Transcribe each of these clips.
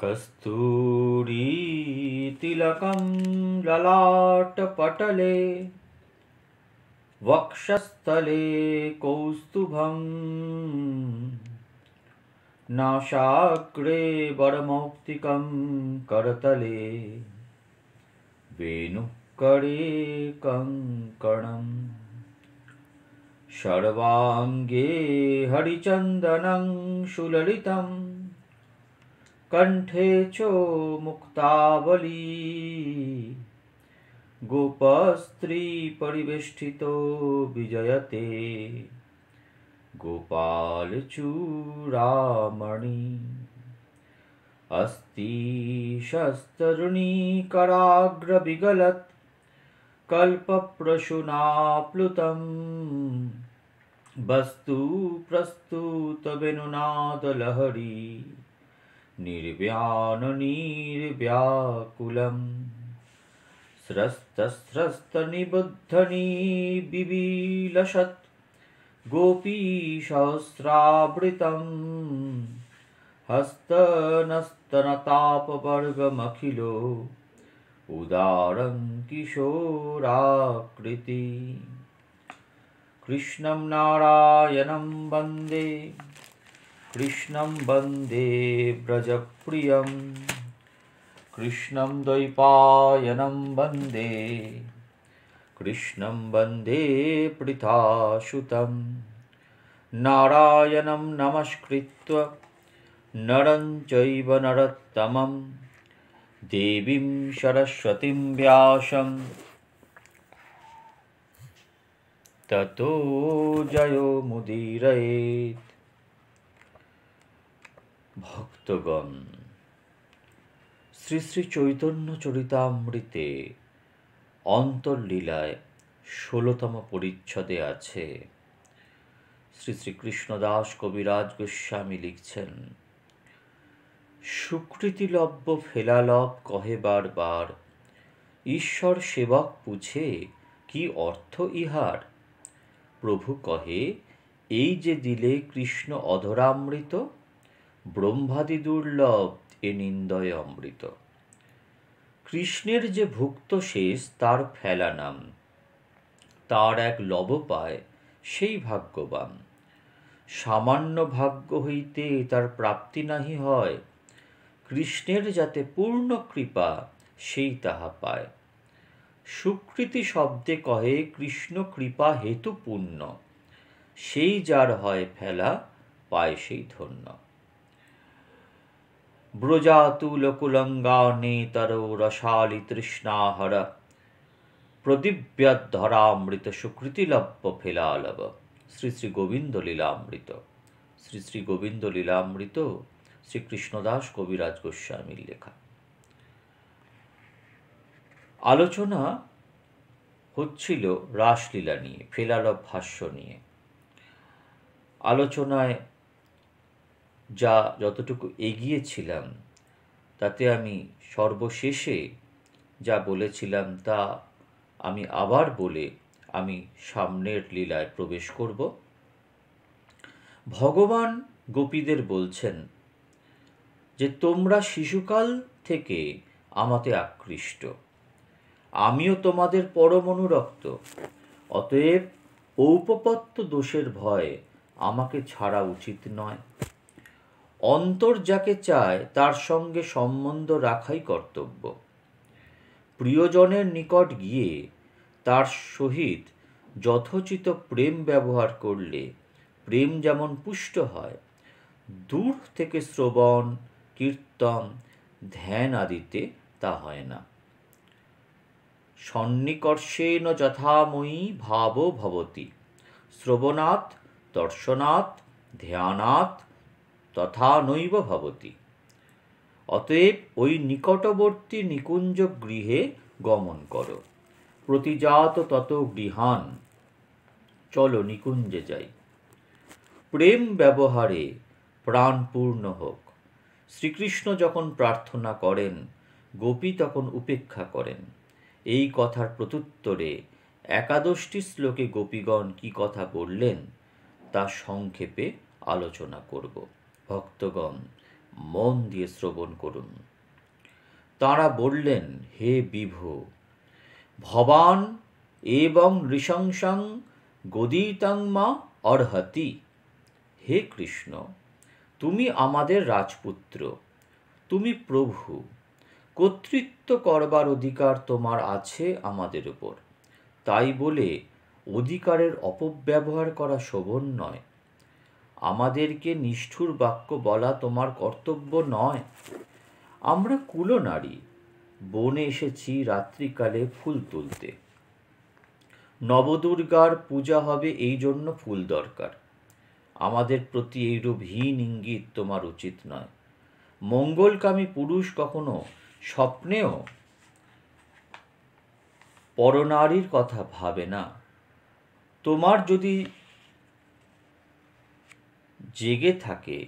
कस्तूरीतिलकं ललाटपटले वक्षस्थले कौस्तुभं नाशाग्रे वरमौक्तिकं करतले वेणुकरे कङ्कणम् सर्वाङ्गे हरिचन्दनं सुललितम् कंठे चो मुक्तावली गोपस्त्रीपरिवेष्टितो विजयते गोपालचूडामणि अस्ति शस्तरुणीकराग्रविगलत् कल्पप्रशुनाप्लुतं वस्तु प्रस्तुतवेणुनादलहरी निर्व्याननिर्व्याकुलम् स्रस्तस्रस्तनिबद्धनी बिबीलषत् गोपीसहस्रावृतं हस्तनस्तनतापवर्गमखिलो उदारं किशोराकृति कृष्णं नारायणं वन्दे कृष्ण वंदे व्रजप्रियं प्रिय कृष्ण वन्दे वंदे कृष्ण वंदे प्रीताशुत नारायण नमस्कृत नर चरतम देवी सरस्वती व्यास ततो जयो मुदीरयेत् ভক্তগণ শ্রী শ্রী চৈতন্য চরিতামৃতে অন্তর্লীলায় ষোলতম পরিচ্ছদে আছে শ্রী শ্রীকৃষ্ণদাস কবিরাজ গোস্বামী লিখছেন সুকৃতিলব্য ফেলালভ কহে বার বার ঈশ্বর সেবক পুছে কি অর্থ ইহার প্রভু কহে এই যে দিলে কৃষ্ণ অধরামৃত ব্রহ্মাদি দুর্লভ এ নিন্দয় অমৃত কৃষ্ণের যে ভুক্ত শেষ তার ফেলা নাম তার এক লব পায় সেই ভাগ্যবান সামান্য ভাগ্য হইতে তার প্রাপ্তি নাহি হয় কৃষ্ণের যাতে পূর্ণ কৃপা সেই তাহা পায় সুকৃতি শব্দে কহে কৃষ্ণ কৃপা হেতুপূর্ণ সেই যার হয় ফেলা পায় সেই ধন্য নেতর রসালি তৃষ্ণাহর প্রদিব্যধরামৃত সুকৃতিলভ্য ফেলালব শ্রী শ্রী গোবিন্দ লীলামৃত শ্রী শ্রী গোবিন্দ লীলামৃত শ্রীকৃষ্ণদাস কবিরাজ গোস্বামীর লেখা আলোচনা হচ্ছিল রাসলীলা নিয়ে ফেলালভ ভাষ্য নিয়ে আলোচনায় যা যতটুকু এগিয়েছিলাম তাতে আমি সর্বশেষে যা বলেছিলাম তা আমি আবার বলে আমি সামনের লীলায় প্রবেশ করব ভগবান গোপীদের বলছেন যে তোমরা শিশুকাল থেকে আমাতে আকৃষ্ট আমিও তোমাদের পরম অনুরক্ত অতএব ঔপপত্য দোষের ভয়ে আমাকে ছাড়া উচিত নয় অন্তর যাকে চায় তার সঙ্গে সম্বন্ধ রাখাই কর্তব্য প্রিয়জনের নিকট গিয়ে তার সহিত যথোচিত প্রেম ব্যবহার করলে প্রেম যেমন পুষ্ট হয় দূর থেকে শ্রবণ কীর্তন ধ্যান আদিতে তা হয় না সন্নিকর্ষেণ যথাময়ী ভাব ভবতী শ্রবণাৎ দর্শনাৎ ধ্যানাৎ তথা নৈব ভবতি অতএব ওই নিকটবর্তী নিকুঞ্জ গৃহে গমন করো প্রতিজাত তত গৃহান চলো নিকুঞ্জে যাই প্রেম ব্যবহারে প্রাণপূর্ণ হোক শ্রীকৃষ্ণ যখন প্রার্থনা করেন গোপী তখন উপেক্ষা করেন এই কথার প্রত্যুত্তরে একাদশটি শ্লোকে গোপীগণ কি কথা বললেন তা সংক্ষেপে আলোচনা করব ভক্তগণ মন দিয়ে শ্রবণ করুন তাঁরা বললেন হে বিভু ভবান এবং নৃশংসং গদিতাংমা অর্হতি হে কৃষ্ণ তুমি আমাদের রাজপুত্র তুমি প্রভু কর্তৃত্ব করবার অধিকার তোমার আছে আমাদের উপর তাই বলে অধিকারের অপব্যবহার করা শোভন নয় আমাদেরকে নিষ্ঠুর বাক্য বলা তোমার কর্তব্য নয় আমরা কুলনারী বনে এসেছি রাত্রিকালে ফুল তুলতে নবদুর্গার পূজা হবে এই জন্য ফুল দরকার আমাদের প্রতি এইরূপ হীন ইঙ্গিত তোমার উচিত নয় মঙ্গলকামী পুরুষ কখনো স্বপ্নেও পরনারীর কথা ভাবে না তোমার যদি জেগে থাকে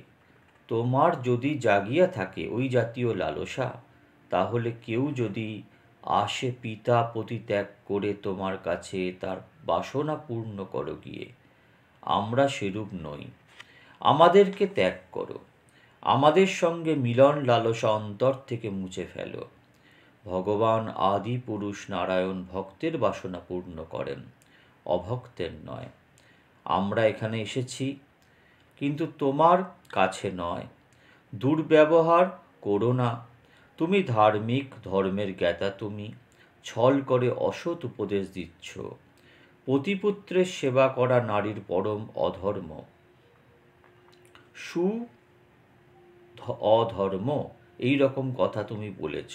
তোমার যদি জাগিয়া থাকে ওই জাতীয় লালসা তাহলে কেউ যদি আসে পিতা পতিত্যাগ করে তোমার কাছে তার বাসনা পূর্ণ করো গিয়ে আমরা সেরূপ নই আমাদেরকে ত্যাগ করো আমাদের সঙ্গে মিলন লালসা অন্তর থেকে মুছে ফেলো ভগবান আদি পুরুষ নারায়ণ ভক্তের বাসনা পূর্ণ করেন অভক্তের নয় আমরা এখানে এসেছি কিন্তু তোমার কাছে নয় দুর্ব্যবহার করো না তুমি ধার্মিক ধর্মের জ্ঞাতা তুমি ছল করে অসৎ উপদেশ দিচ্ছ পতিপুত্রের সেবা করা নারীর পরম অধর্ম সু অধর্ম এই রকম কথা তুমি বলেছ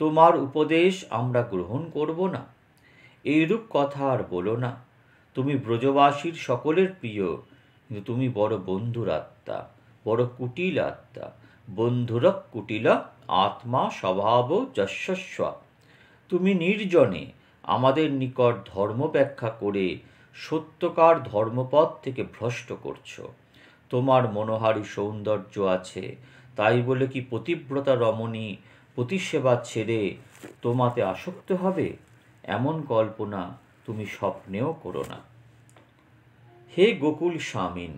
তোমার উপদেশ আমরা গ্রহণ করব না এইরূপ কথা আর বলো না তুমি ব্রজবাসীর সকলের প্রিয় কিন্তু তুমি বড় বন্ধুর আত্মা বড় কুটিল আত্মা বন্ধুর কুটিল আত্মা স্বভাব যশস্ব তুমি নির্জনে আমাদের নিকট ধর্ম ব্যাখ্যা করে সত্যকার ধর্মপথ থেকে ভ্রষ্ট করছো তোমার মনোহারী সৌন্দর্য আছে তাই বলে কি পতিব্রতা রমণী প্রতিসেবা ছেড়ে তোমাতে আসক্ত হবে এমন কল্পনা তুমি স্বপ্নেও করো না হে গোকুল স্বামীন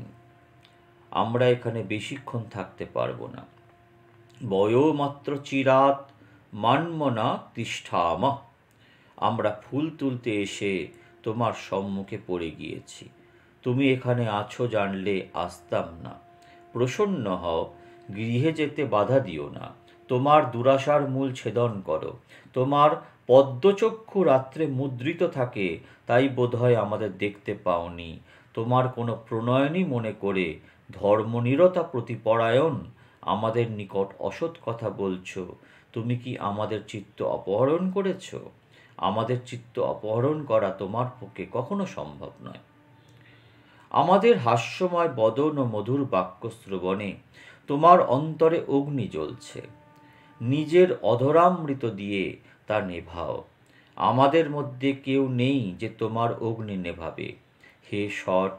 আমরা এখানে বেশিক্ষণ থাকতে পারবো না মাত্র চিরাত মানমনা তিষ্ঠামা আমরা ফুল তুলতে এসে তোমার সম্মুখে পড়ে গিয়েছি তুমি এখানে আছো জানলে আসতাম না প্রসন্ন হও গৃহে যেতে বাধা দিও না তোমার দুরাশার মূল ছেদন করো তোমার পদ্মচক্ষু রাত্রে মুদ্রিত থাকে তাই বোধহয় আমাদের দেখতে পাওনি তোমার কোনো প্রণয়নই মনে করে ধর্মনিরতা প্রতিপরায়ণ আমাদের নিকট অসৎ কথা বলছ তুমি কি আমাদের চিত্ত অপহরণ করেছ আমাদের চিত্ত অপহরণ করা তোমার পক্ষে কখনো সম্ভব নয় আমাদের হাস্যময় বদন ও মধুর বাক্যশ্রবণে তোমার অন্তরে অগ্নি জ্বলছে নিজের অধরামৃত দিয়ে তা নেভাও আমাদের মধ্যে কেউ নেই যে তোমার অগ্নি নেভাবে খেয়ে শট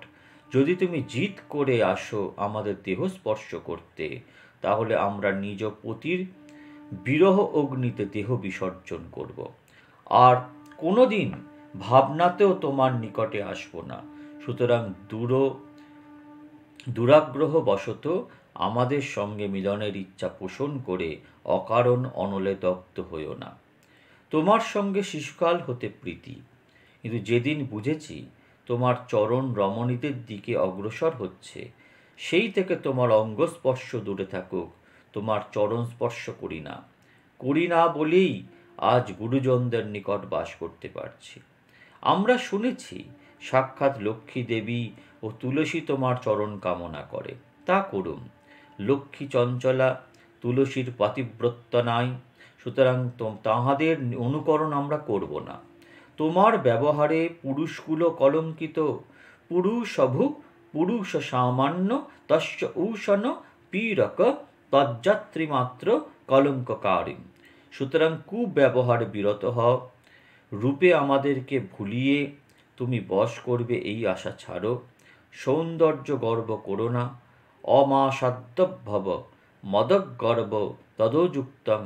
যদি তুমি জিত করে আসো আমাদের দেহ স্পর্শ করতে তাহলে আমরা নিজ পতির বিরহ অগ্নিতে দেহ বিসর্জন করব। আর কোনোদিন ভাবনাতেও তোমার নিকটে আসব না সুতরাং দূর দুরাগ্রহ বশত আমাদের সঙ্গে মিলনের ইচ্ছা পোষণ করে অকারণ অনলে দগ্ধ হইও না তোমার সঙ্গে শিশুকাল হতে প্রীতি কিন্তু যেদিন বুঝেছি তোমার চরণ রমণীদের দিকে অগ্রসর হচ্ছে সেই থেকে তোমার অঙ্গস্পর্শ দূরে থাকুক তোমার চরণ স্পর্শ করি না করি না বলেই আজ গুরুজনদের নিকট বাস করতে পারছি আমরা শুনেছি সাক্ষাৎ লক্ষ্মী দেবী ও তুলসী তোমার চরণ কামনা করে তা করুন লক্ষ্মী চঞ্চলা তুলসীর পাতিব্রত্য নাই সুতরাং তাহাদের অনুকরণ আমরা করব না তোমার ব্যবহারে পুরুষগুলো কলঙ্কিত পুরুষভু পুরুষ সামান্য তস্য ঔষণ পীরক তজ্জাত্রীমাত্র কলঙ্ককারী সুতরাং কুব্যবহার বিরত হ রূপে আমাদেরকে ভুলিয়ে তুমি বশ করবে এই আশা ছাড়ো সৌন্দর্য গর্ব করো না অমাসাদ্যভব মদগর্ব তদযুক্তম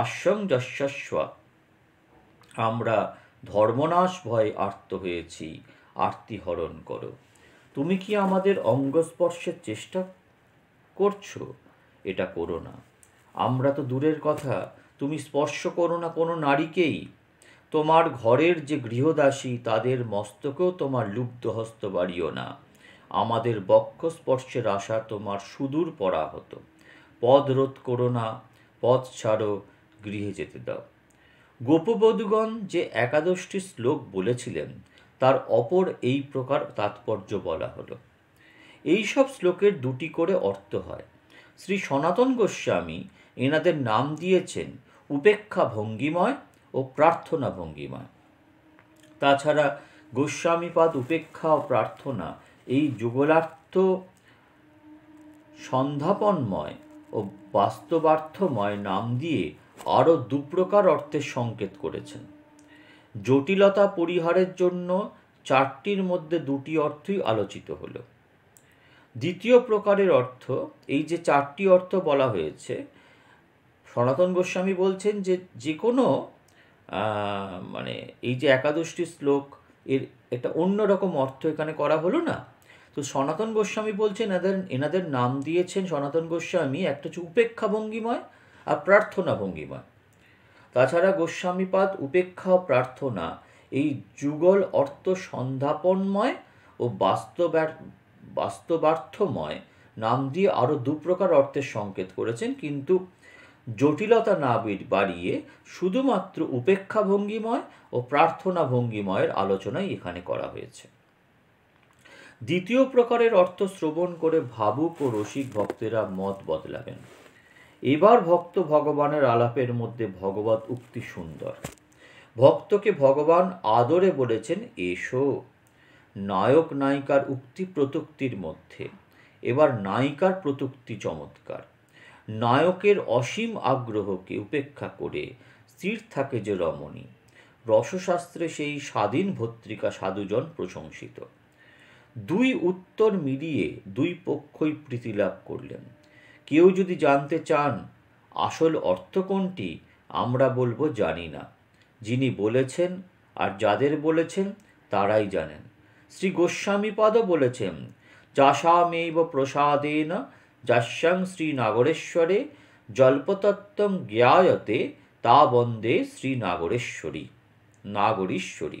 আশ্রম যশস্ব আমরা ধর্মনাশ ভয়ে আর্ত হয়েছি আরতি হরণ করো তুমি কি আমাদের অঙ্গস্পর্শের চেষ্টা করছো এটা করো না আমরা তো দূরের কথা তুমি স্পর্শ করো না কোনো নারীকেই তোমার ঘরের যে গৃহদাসী তাদের মস্তকেও তোমার লুব্ধ হস্ত বাড়িও না আমাদের বক্ষ স্পর্শের আশা তোমার সুদূর পরা হতো পদ রোধ করো না পথ ছাড়ো গৃহে যেতে দাও গোপবধুগণ যে একাদশটি শ্লোক বলেছিলেন তার অপর এই প্রকার তাৎপর্য বলা হলো এই সব শ্লোকের দুটি করে অর্থ হয় শ্রী সনাতন গোস্বামী এনাদের নাম দিয়েছেন উপেক্ষা ভঙ্গিময় ও প্রার্থনা ভঙ্গিময় তাছাড়া গোস্বামীপাদ উপেক্ষা ও প্রার্থনা এই যুগলার্থ সন্ধ্যাপনময় ও বাস্তবার্থময় নাম দিয়ে আরও দুপ্রকার অর্থের সংকেত করেছেন জটিলতা পরিহারের জন্য চারটির মধ্যে দুটি অর্থই আলোচিত হল দ্বিতীয় প্রকারের অর্থ এই যে চারটি অর্থ বলা হয়েছে সনাতন গোস্বামী বলছেন যে যে কোনো মানে এই যে একাদশটি শ্লোক এর একটা অন্যরকম অর্থ এখানে করা হলো না তো সনাতন গোস্বামী বলছেন এনাদের এনাদের নাম দিয়েছেন সনাতন গোস্বামী একটা হচ্ছে উপেক্ষা ভঙ্গিময় আর প্রার্থনা ভঙ্গিমা তাছাড়া গোস্বামীপাদ উপেক্ষা প্রার্থনা এই যুগল অর্থ সন্ধাপনময় ও বাস্তবার্থময় নাম দিয়ে আরও দুপ্রকার অর্থের সংকেত করেছেন কিন্তু জটিলতা না বাড়িয়ে শুধুমাত্র উপেক্ষা ভঙ্গিময় ও প্রার্থনা ভঙ্গিময়ের আলোচনাই এখানে করা হয়েছে দ্বিতীয় প্রকারের অর্থ শ্রবণ করে ভাবুক ও রসিক ভক্তেরা মত বদলাবেন এবার ভক্ত ভগবানের আলাপের মধ্যে ভগবত উক্তি সুন্দর ভক্তকে ভগবান আদরে বলেছেন এসো নায়ক নায়িকার উক্তি প্রতুক্তির মধ্যে এবার নায়িকার প্রতুক্তি চমৎকার নায়কের অসীম আগ্রহকে উপেক্ষা করে স্থির থাকে যে রমণী রসশাস্ত্রে সেই স্বাধীন ভত্রিকা সাধুজন প্রশংসিত দুই উত্তর মিলিয়ে দুই পক্ষই প্রীতি লাভ করলেন কেউ যদি জানতে চান আসল অর্থ কোনটি আমরা বলবো জানি না যিনি বলেছেন আর যাদের বলেছেন তারাই জানেন শ্রী গোস্বামীপাদও বলেছেন যাসামেব প্রসাদেন যাস্যাং শ্রী শ্রীনাগরেশ্বরে জল্পতত্ত্বম জ্ঞায়তে তা বন্দে শ্রীনাগরেশ্বরী নাগরেশ্বরী নাগরীশ্বরী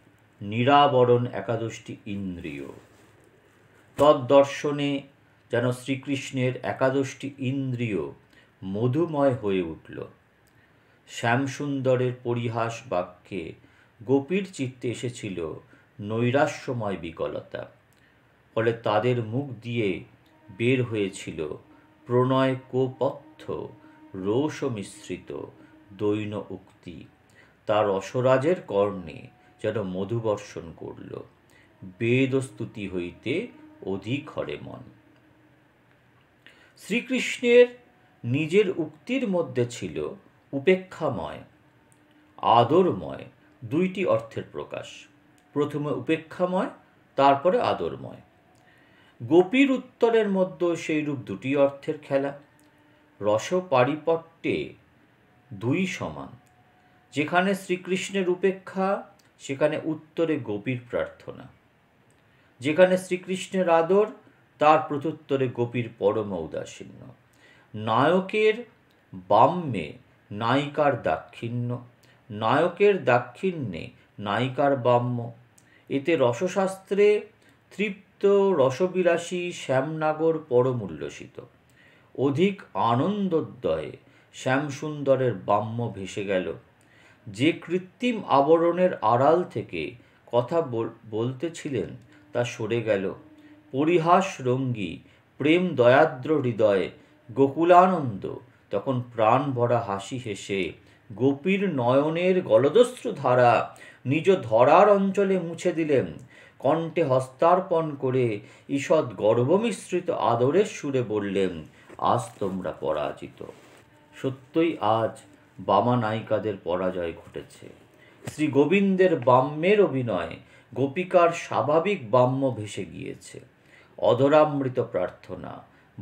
নিরাবরণ একাদশটি ইন্দ্রিয় তদ্দর্শনে যেন শ্রীকৃষ্ণের একাদশটি ইন্দ্রিয় মধুময় হয়ে উঠল শ্যামসুন্দরের পরিহাস বাক্যে গোপীর চিত্তে এসেছিল নৈরাশ্যময় বিকলতা ফলে তাদের মুখ দিয়ে বের হয়েছিল প্রণয় কোপথ্য রোষ মিশ্রিত দৈন উক্তি তার অসরাজের কর্ণে যেন মধুবর্ষণ করল বেদস্তুতি হইতে অধিক হরে মন শ্রীকৃষ্ণের নিজের উক্তির মধ্যে ছিল উপেক্ষাময় আদরময় দুইটি অর্থের প্রকাশ প্রথমে উপেক্ষাময় তারপরে আদরময় গোপীর উত্তরের মধ্যে সেইরূপ দুটি অর্থের খেলা রস পারিপট্যে দুই সমান যেখানে শ্রীকৃষ্ণের উপেক্ষা সেখানে উত্তরে গোপীর প্রার্থনা যেখানে শ্রীকৃষ্ণের আদর তার প্রত্যুত্তরে গোপীর পরম উদাসীন্য নায়কের বাম্যে নায়িকার দাক্ষিণ্য নায়কের দাক্ষিণ্যে নায়িকার বাম্য এতে রসশাস্ত্রে তৃপ্ত রসবিলাসী শ্যামনাগর পরমূল্যসিত অধিক আনন্দোদ্দয়ে শ্যামসুন্দরের বাম্য ভেসে গেল যে কৃত্রিম আবরণের আড়াল থেকে কথা বলতেছিলেন তা সরে গেল পরিহাস রঙ্গী প্রেম দয়াদ্র হৃদয়ে গোকুলানন্দ তখন প্রাণ ভরা হাসি হেসে গোপীর নয়নের গলদস্ত্র ধারা নিজ ধরার অঞ্চলে মুছে দিলেন কণ্ঠে হস্তার্পণ করে ঈষৎ গর্বমিশ্রিত আদরের সুরে বললেন আজ তোমরা পরাজিত সত্যই আজ বামা নায়িকাদের পরাজয় ঘটেছে শ্রী গোবিন্দের বাম্যের অভিনয় গোপিকার স্বাভাবিক বাম্য ভেসে গিয়েছে অধরামৃত প্রার্থনা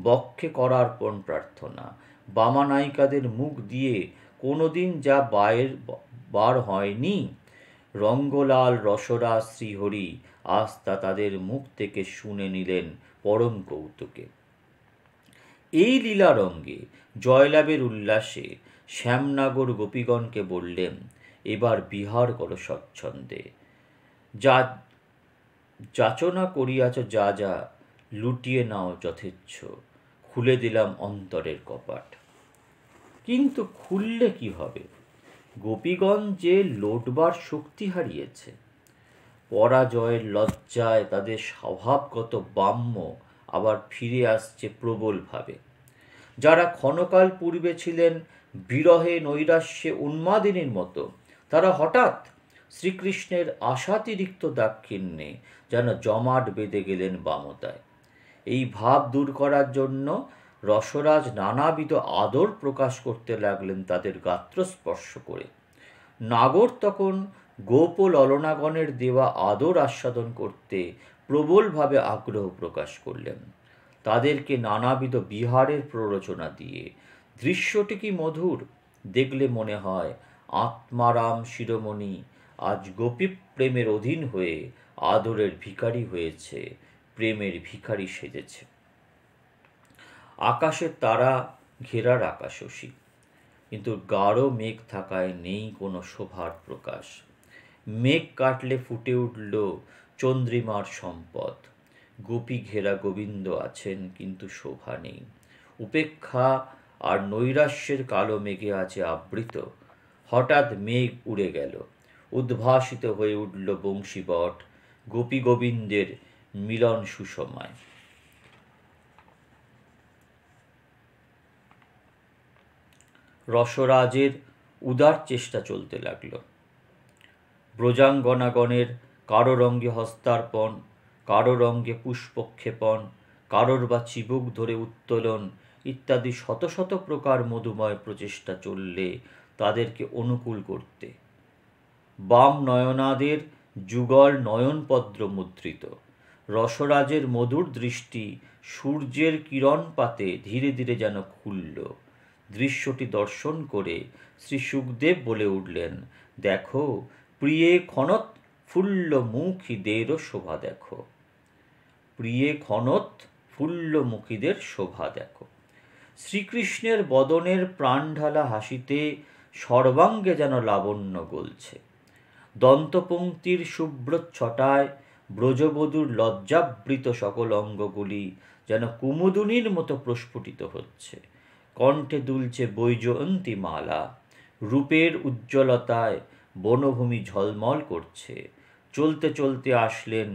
বক্ষে করার পণ প্রার্থনা বামা নায়িকাদের মুখ দিয়ে কোনোদিন যা বায়ের বার হয়নি রঙ্গলাল রসরা শ্রীহরি আস্থা তাদের মুখ থেকে শুনে নিলেন পরম কৌতুকে এই লীলারঙ্গে জয়লাভের উল্লাসে শ্যামনাগর গোপীগণকে বললেন এবার বিহার করো স্বচ্ছন্দে যা যাচনা করিয়াছ যা যা লুটিয়ে নাও যথেচ্ছ খুলে দিলাম অন্তরের কপাট কিন্তু খুললে কি হবে গোপীগণ যে লোটবার শক্তি হারিয়েছে পরাজয়ের লজ্জায় তাদের স্বভাবগত বাম্য আবার ফিরে আসছে প্রবলভাবে যারা ক্ষণকাল পূর্বে ছিলেন বিরহে নৈরাশ্যে উন্মাদিনীর মতো তারা হঠাৎ শ্রীকৃষ্ণের আশাতিরিক্ত দাক্ষিণ্যে যেন জমাট বেঁধে গেলেন বামতায় এই ভাব দূর করার জন্য রসরাজ নানাবিধ আদর প্রকাশ করতে লাগলেন তাদের গাত্রস্পর্শ করে নাগর তখন গোপ ললনাগণের দেওয়া আদর আস্বাদন করতে প্রবলভাবে আগ্রহ প্রকাশ করলেন তাদেরকে নানাবিধ বিহারের প্ররোচনা দিয়ে দৃশ্যটি কি মধুর দেখলে মনে হয় আত্মারাম শিরোমণি আজ গোপী প্রেমের অধীন হয়ে আদরের ভিখারি হয়েছে প্রেমের ভিখারি সেজেছে আকাশের তারা ঘেরার আকাশসী কিন্তু গাঢ় মেঘ থাকায় নেই কোনো শোভার প্রকাশ মেঘ কাটলে ফুটে উঠল চন্দ্রিমার সম্পদ গোপী ঘেরা গোবিন্দ আছেন কিন্তু শোভা নেই উপেক্ষা আর নৈরাশ্যের কালো মেঘে আছে আবৃত হঠাৎ মেঘ উড়ে গেল উদ্ভাসিত হয়ে উঠল বংশীবট গোপী গোবিন্দের মিলন সুসময় রসরাজের উদার চেষ্টা চলতে লাগল ব্রজাঙ্গনাগণের কারো রঙ্গে হস্তার্পণ কারো রঙ্গে পুষ্পক্ষেপণ কারোর বা চিবুক ধরে উত্তোলন ইত্যাদি শত শত প্রকার মধুময় প্রচেষ্টা চললে তাদেরকে অনুকূল করতে বাম নয়নাদের যুগল নয়নপদ্র মুদ্রিত রসরাজের মধুর দৃষ্টি সূর্যের কিরণ পাতে ধীরে ধীরে যেন খুলল দৃশ্যটি দর্শন করে শ্রী সুখদেব বলে উঠলেন দেখো প্রিয়ে ক্ষণত ফুল্ল মুখীদেরও শোভা দেখো প্রিয়ে ক্ষণত ফুল্ল মুখীদের শোভা দেখো শ্রীকৃষ্ণের বদনের প্রাণঢালা হাসিতে সর্বাঙ্গে যেন লাবণ্য গলছে দন্তপঙ্ক্তির শুভ্র ছটায় ব্রজবধূর লজ্জাবৃত সকল অঙ্গগুলি যেন কুমুদুনির মতো প্রস্ফুটিত হচ্ছে কণ্ঠে দুলছে বৈজয়ন্তী মালা রূপের উজ্জ্বলতায় বনভূমি ঝলমল করছে চলতে চলতে আসলেন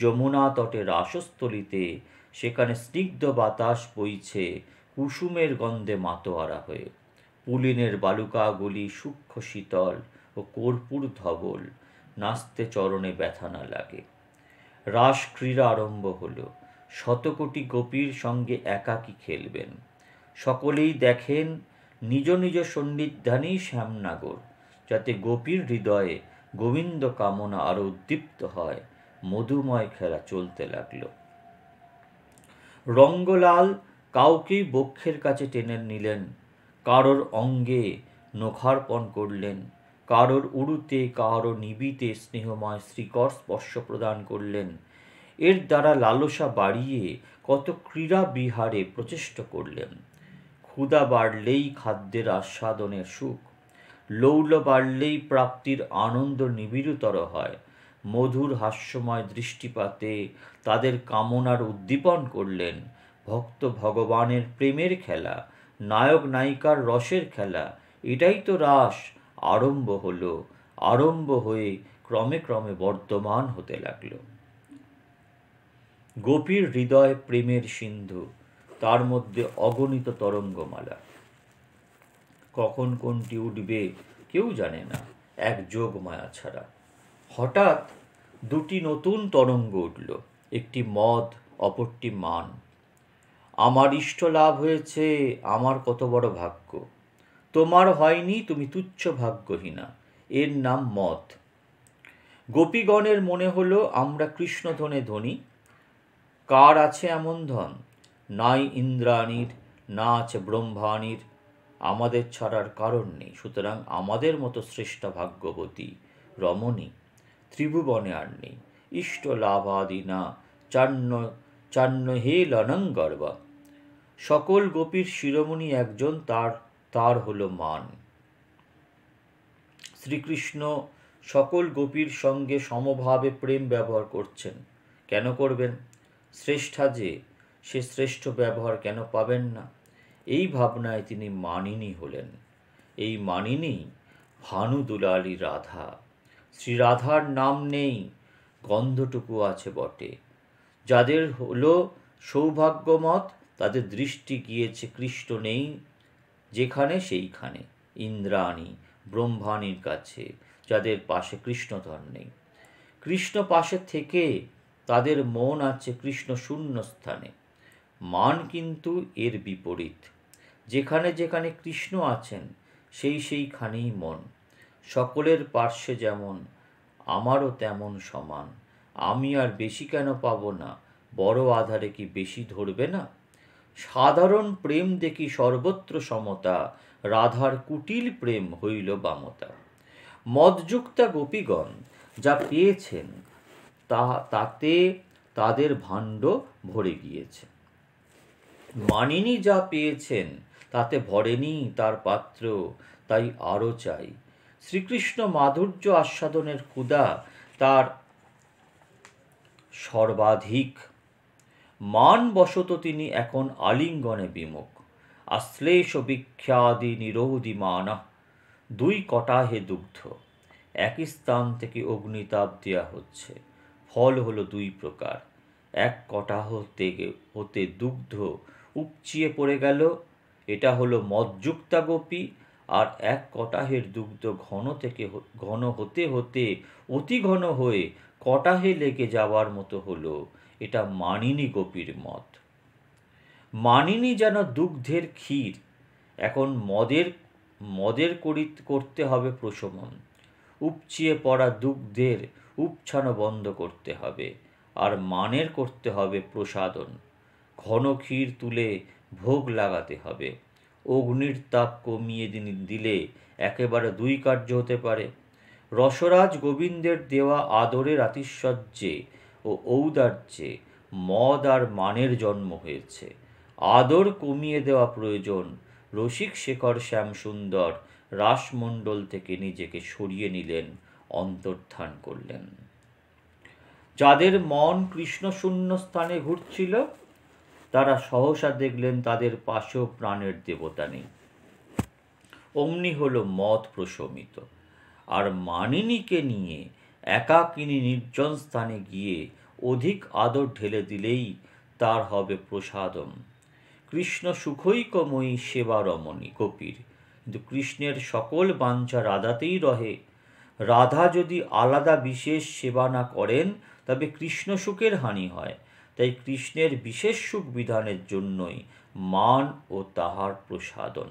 যমুনা তটে আশস্থলিতে সেখানে স্নিগ্ধ বাতাস বইছে কুসুমের গন্ধে মাতোয়ারা হয়ে পুলিনের বালুকাগুলি সূক্ষ্ম শীতল ও কর্পূর ধবল নাচতে চরণে ব্যথা না লাগে রাস ক্রীড়া আরম্ভ হল শতকোটি গোপীর সঙ্গে একাকি খেলবেন সকলেই দেখেন নিজ নিজ সন্নিধানেই শ্যামনাগর যাতে গোপীর হৃদয়ে গোবিন্দ কামনা আরও উদ্দীপ্ত হয় মধুময় খেলা চলতে লাগল রঙ্গলাল কাউকেই বক্ষের কাছে টেনে নিলেন কারোর অঙ্গে নখারপণ করলেন কারোর উড়ুতে কারো নিবিতে স্নেহময় শ্রীকর স্পর্শ প্রদান করলেন এর দ্বারা লালসা বাড়িয়ে কত ক্রীড়া বিহারে প্রচেষ্ট করলেন ক্ষুদা বাড়লেই খাদ্যের আস্বাদনের সুখ লৌল বাড়লেই প্রাপ্তির আনন্দ নিবিড়তর হয় মধুর হাস্যময় দৃষ্টিপাতে তাদের কামনার উদ্দীপন করলেন ভক্ত ভগবানের প্রেমের খেলা নায়ক নায়িকার রসের খেলা এটাই তো রাস আরম্ভ হলো আরম্ভ হয়ে ক্রমে ক্রমে বর্ধমান হতে লাগল গোপীর হৃদয় প্রেমের সিন্ধু তার মধ্যে অগণিত তরঙ্গমালা কখন কোনটি উঠবে কেউ জানে না এক যোগ মায়া ছাড়া হঠাৎ দুটি নতুন তরঙ্গ উঠল একটি মদ অপরটি মান আমার ইষ্ট লাভ হয়েছে আমার কত বড় ভাগ্য তোমার হয়নি তুমি তুচ্ছ ভাগ্যহীনা এর নাম মত গোপীগণের মনে হলো আমরা কৃষ্ণধনে ধনী কার আছে এমন ধন নাই ইন্দ্রাণীর না আছে ব্রহ্মাণীর আমাদের ছাড়ার কারণ নেই সুতরাং আমাদের মতো শ্রেষ্ঠ ভাগ্যবতী রমণী ত্রিভুবনে আর নেই ইষ্ট না চান্ন চান্ন হে লনং গর্বা সকল গোপীর শিরোমণি একজন তার তার হল মান শ্রীকৃষ্ণ সকল গোপীর সঙ্গে সমভাবে প্রেম ব্যবহার করছেন কেন করবেন শ্রেষ্ঠা যে সে শ্রেষ্ঠ ব্যবহার কেন পাবেন না এই ভাবনায় তিনি মানিনী হলেন এই মানিনী ভানু দুলালি রাধা শ্রীরাধার নাম নেই গন্ধটুকু আছে বটে যাদের হলো সৌভাগ্যমত তাদের দৃষ্টি গিয়েছে কৃষ্ণ নেই যেখানে সেইখানে ইন্দ্রাণী ব্রহ্মাণীর কাছে যাদের পাশে কৃষ্ণধর নেই কৃষ্ণ পাশে থেকে তাদের মন আছে কৃষ্ণ শূন্য স্থানে মান কিন্তু এর বিপরীত যেখানে যেখানে কৃষ্ণ আছেন সেই সেইখানেই মন সকলের পার্শ্বে যেমন আমারও তেমন সমান আমি আর বেশি কেন পাবো না বড় আধারে কি বেশি ধরবে না সাধারণ প্রেম দেখি সর্বত্র সমতা রাধার কুটিল প্রেম হইল বামতা মদযুক্তা গোপীগণ যা পেয়েছেন তা তাতে তাদের ভাণ্ড ভরে গিয়েছে মানিনি যা পেয়েছেন তাতে ভরেনি তার পাত্র তাই আরও চাই শ্রীকৃষ্ণ মাধুর্য আস্বাদনের ক্ষুদা তার সর্বাধিক মানবশত তিনি এখন আলিঙ্গনে বিমুখ আশ্লেষ বিখ্যাদি নিরোধি মান দুই কটাহে দুগ্ধ একই স্থান থেকে অগ্নিতাপ দেওয়া হচ্ছে ফল হলো দুই প্রকার এক কটাহ হতে হতে দুগ্ধ উপচিয়ে পড়ে গেল এটা হলো মজ্জুক্তা গোপী আর এক কটাহের দুগ্ধ ঘন থেকে ঘন হতে হতে অতি ঘন হয়ে কটাহে লেগে যাওয়ার মতো হলো এটা মানিনি গোপীর মত মানিনি যেন দুগ্ধের ক্ষীর এখন মদের মদের করি করতে হবে প্রশমন উপচিয়ে পড়া দুগ্ধের উপছানো বন্ধ করতে হবে আর মানের করতে হবে প্রসাদন ঘন ক্ষীর তুলে ভোগ লাগাতে হবে অগ্নির তাপ কমিয়ে দিলে একেবারে দুই কার্য হতে পারে রসরাজ গোবিন্দের দেওয়া আদরের আতিশ্বর্যে ও ঔদার্যে মদ আর মানের জন্ম হয়েছে আদর কমিয়ে দেওয়া প্রয়োজন রসিক শেখর শ্যামসুন্দর রাসমণ্ডল থেকে নিজেকে সরিয়ে নিলেন অন্তর্ধান করলেন যাদের মন কৃষ্ণশূন্য স্থানে ঘুরছিল তারা সহসা দেখলেন তাদের পাশেও প্রাণের দেবতা নেই অমনি হল মত প্রশমিত আর মানিনীকে নিয়ে একাকিনী নির্জন স্থানে গিয়ে অধিক আদর ঢেলে দিলেই তার হবে প্রসাদম কৃষ্ণ সুখৈকময়ী সেবা রমণী কপির কিন্তু কৃষ্ণের সকল বাঞ্ছা রাধাতেই রহে রাধা যদি আলাদা বিশেষ সেবা না করেন তবে কৃষ্ণ সুখের হানি হয় তাই কৃষ্ণের বিশেষ সুখ বিধানের জন্যই মান ও তাহার প্রসাদন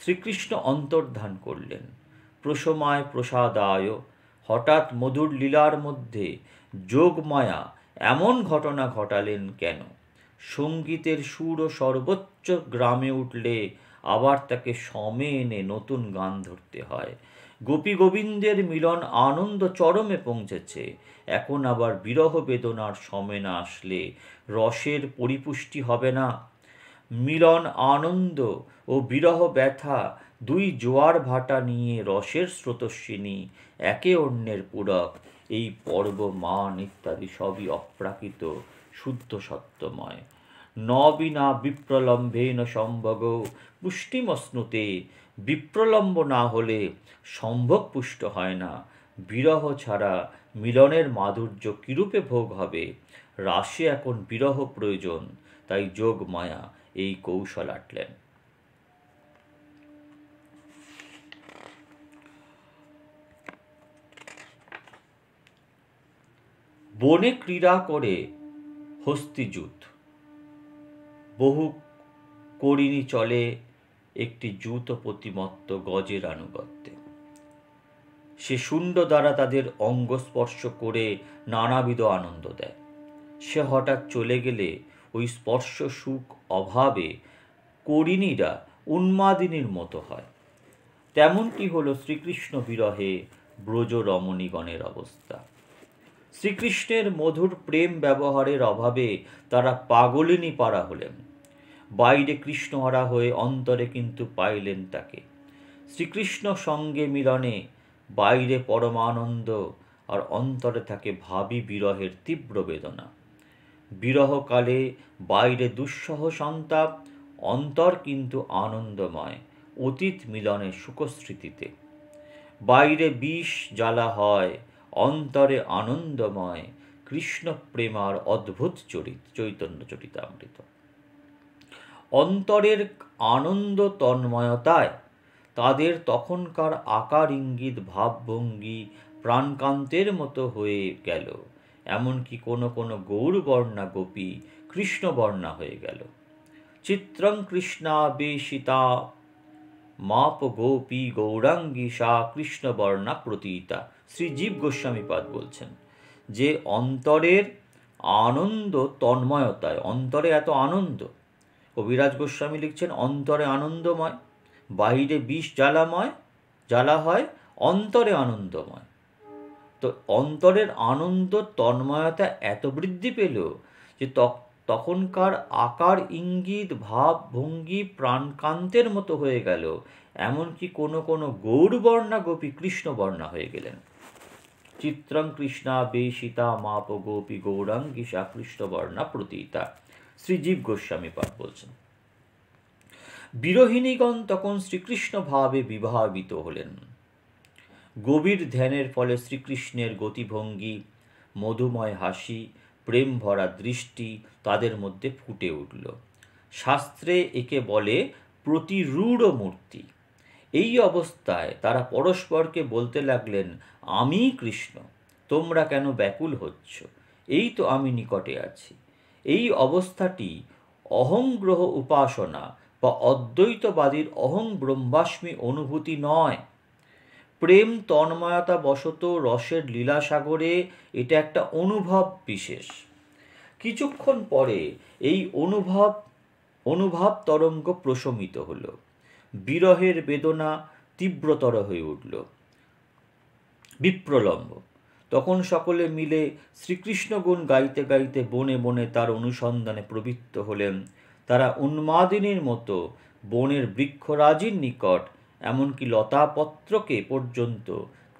শ্রীকৃষ্ণ অন্তর্ধান করলেন প্রসমায় প্রসাদায় হঠাৎ মধুর লীলার মধ্যে যোগমায়া এমন ঘটনা ঘটালেন কেন সঙ্গীতের সুর ও সর্বোচ্চ গ্রামে উঠলে আবার তাকে সমে এনে নতুন গান ধরতে হয় গোপী গোবিন্দের মিলন আনন্দ চরমে পৌঁছেছে এখন আবার বিরহ বেদনার সমে না আসলে রসের পরিপুষ্টি হবে না মিলন আনন্দ ও বিরহ ব্যথা দুই জোয়ার ভাটা নিয়ে রসের স্রোতস্বিনী একে অন্যের পূরক এই পর্ব মান ইত্যাদি সবই অপ্রাকৃত শুদ্ধ সত্যময় নবিনা বিনা বিপ্রলম্বেন সম্ভব পুষ্টিমস্নুতে বিপ্রলম্ব না হলে সম্ভব পুষ্ট হয় না বিরহ ছাড়া মিলনের মাধুর্য কিরূপে ভোগ হবে রাশি এখন বিরহ প্রয়োজন তাই যোগ মায়া এই কৌশল আটলেন বনে ক্রীড়া করে হস্তিযুত বহু করিনি চলে একটি জুত প্রতিমত্ত গজের আনুগত্যে সে শুণ্ড দ্বারা তাদের অঙ্গ স্পর্শ করে নানাবিধ আনন্দ দেয় সে হঠাৎ চলে গেলে ওই স্পর্শ সুখ অভাবে করিনীরা উন্মাদিনীর মতো হয় তেমনটি হল শ্রীকৃষ্ণ বিরহে ব্রজ রমণীগণের অবস্থা শ্রীকৃষ্ণের মধুর প্রেম ব্যবহারের অভাবে তারা পাগলিনী পারা হলেন বাইরে কৃষ্ণহারা হয়ে অন্তরে কিন্তু পাইলেন তাকে শ্রীকৃষ্ণ সঙ্গে মিলনে বাইরে পরমানন্দ আর অন্তরে থাকে ভাবি বিরহের তীব্র বেদনা বিরহকালে বাইরে দুঃসহ সন্তাপ অন্তর কিন্তু আনন্দময় অতীত মিলনের সুখস্মৃতিতে বাইরে বিষ জ্বালা হয় অন্তরে আনন্দময় কৃষ্ণ প্রেমার অদ্ভুত চরিত চৈতন্য চরিতামৃত অন্তরের আনন্দ তন্ময়তায় তাদের তখনকার আকার ইঙ্গিত ভাবভঙ্গি প্রাণকান্তের মতো হয়ে গেল এমনকি কোনো কোনো গৌরবর্ণা গোপী কৃষ্ণবর্ণা হয়ে গেল চিত্রং কৃষ্ণা বেশিতা মাপ গোপী গৌরাঙ্গী সা কৃষ্ণবর্ণা প্রতীতা শ্রীজীব গোস্বামীপাদ বলছেন যে অন্তরের আনন্দ তন্ময়তায় অন্তরে এত আনন্দ কবিরাজ গোস্বামী লিখছেন অন্তরে আনন্দময় বাহিরে বিষ জ্বালাময় জ্বালা হয় অন্তরে আনন্দময় তো অন্তরের আনন্দ তন্ময়তা এত বৃদ্ধি পেল যে তখনকার আকার ইঙ্গিত ভাব ভঙ্গি প্রাণকান্তের মতো হয়ে গেল এমনকি কোনো কোনো গৌরবর্ণা গোপী কৃষ্ণবর্ণা হয়ে গেলেন চিত্রং কৃষ্ণা বেশিতা মাপ গোপী গৌরাঙ্গিসা কৃষ্ণবর্ণা প্রতীতা শ্রীজীব গোস্বামী পাঠ বলছেন বিরোহিণীগণ তখন শ্রীকৃষ্ণ ভাবে বিভাবিত হলেন গভীর ধ্যানের ফলে শ্রীকৃষ্ণের গতিভঙ্গি মধুময় হাসি প্রেম ভরা দৃষ্টি তাদের মধ্যে ফুটে উঠল শাস্ত্রে একে বলে প্রতিরূঢ় মূর্তি এই অবস্থায় তারা পরস্পরকে বলতে লাগলেন আমি কৃষ্ণ তোমরা কেন ব্যাকুল হচ্ছ এই তো আমি নিকটে আছি এই অবস্থাটি অহংগ্রহ উপাসনা বা অদ্বৈতবাদীর অহং ব্রহ্মাস্মী অনুভূতি নয় প্রেম তন্ময়তা বশত রসের লীলাসাগরে এটা একটা অনুভব বিশেষ কিছুক্ষণ পরে এই অনুভব অনুভব তরঙ্গ প্রশমিত হল বিরহের বেদনা তীব্রতর হয়ে উঠল বিপ্রলম্ব তখন সকলে মিলে শ্রীকৃষ্ণগুণ গাইতে গাইতে বনে বনে তার অনুসন্ধানে প্রবৃত্ত হলেন তারা উন্মাদিনীর মতো বনের বৃক্ষরাজির নিকট এমনকি লতাপত্রকে পর্যন্ত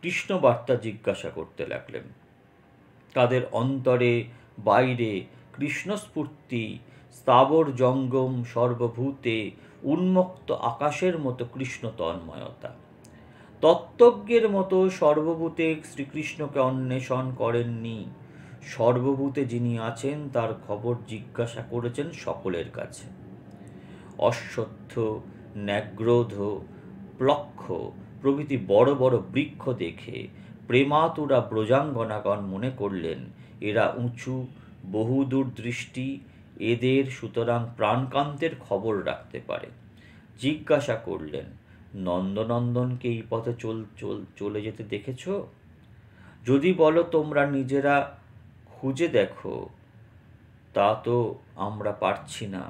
কৃষ্ণবার্তা জিজ্ঞাসা করতে লাগলেন তাদের অন্তরে বাইরে কৃষ্ণস্ফূর্তি স্থাবর জঙ্গম সর্বভূতে উন্মুক্ত আকাশের মতো কৃষ্ণ তন্ময়তা তত্ত্বজ্ঞের মতো সর্বভূতে শ্রীকৃষ্ণকে অন্বেষণ করেননি সর্বভূতে যিনি আছেন তার খবর জিজ্ঞাসা করেছেন সকলের কাছে অশ্বত্থ ন্যাগ্রোধ প্লক্ষ প্রভৃতি বড় বড় বৃক্ষ দেখে প্রেমাতুরা ব্রজাঙ্গনাগণ মনে করলেন এরা উঁচু বহুদূর দৃষ্টি এদের সুতরাং প্রাণকান্তের খবর রাখতে পারে জিজ্ঞাসা করলেন নন্দনন্দনকে এই পথে চল চল চলে যেতে দেখেছ যদি বলো তোমরা নিজেরা খুঁজে দেখো তা তো আমরা পারছি না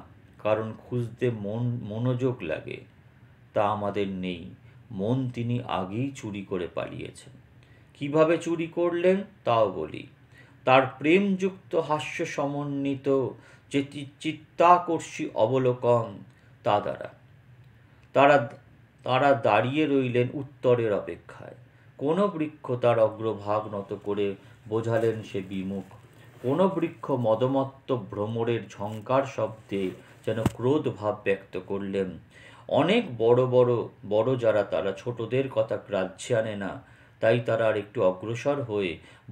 কারণ খুঁজতে মন মনোযোগ লাগে তা আমাদের নেই মন তিনি আগেই চুরি করে পালিয়েছেন কিভাবে চুরি করলেন তাও বলি তার প্রেমযুক্ত হাস্য সমন্বিত যে চিত্তাকর্ষী অবলোকন তা দ্বারা তারা তারা দাঁড়িয়ে রইলেন উত্তরের অপেক্ষায় কোনো বৃক্ষ তার অগ্রভাগ নত করে বোঝালেন সে বিমুখ কোন বৃক্ষ মদমত্ত ভ্রমরের ঝঙ্কার শব্দে যেন ক্রোধ ভাব ব্যক্ত করলেন অনেক বড় বড় বড় যারা তারা ছোটদের কথা গ্রাহ্যে আনে না তাই তারা আর একটু অগ্রসর হয়ে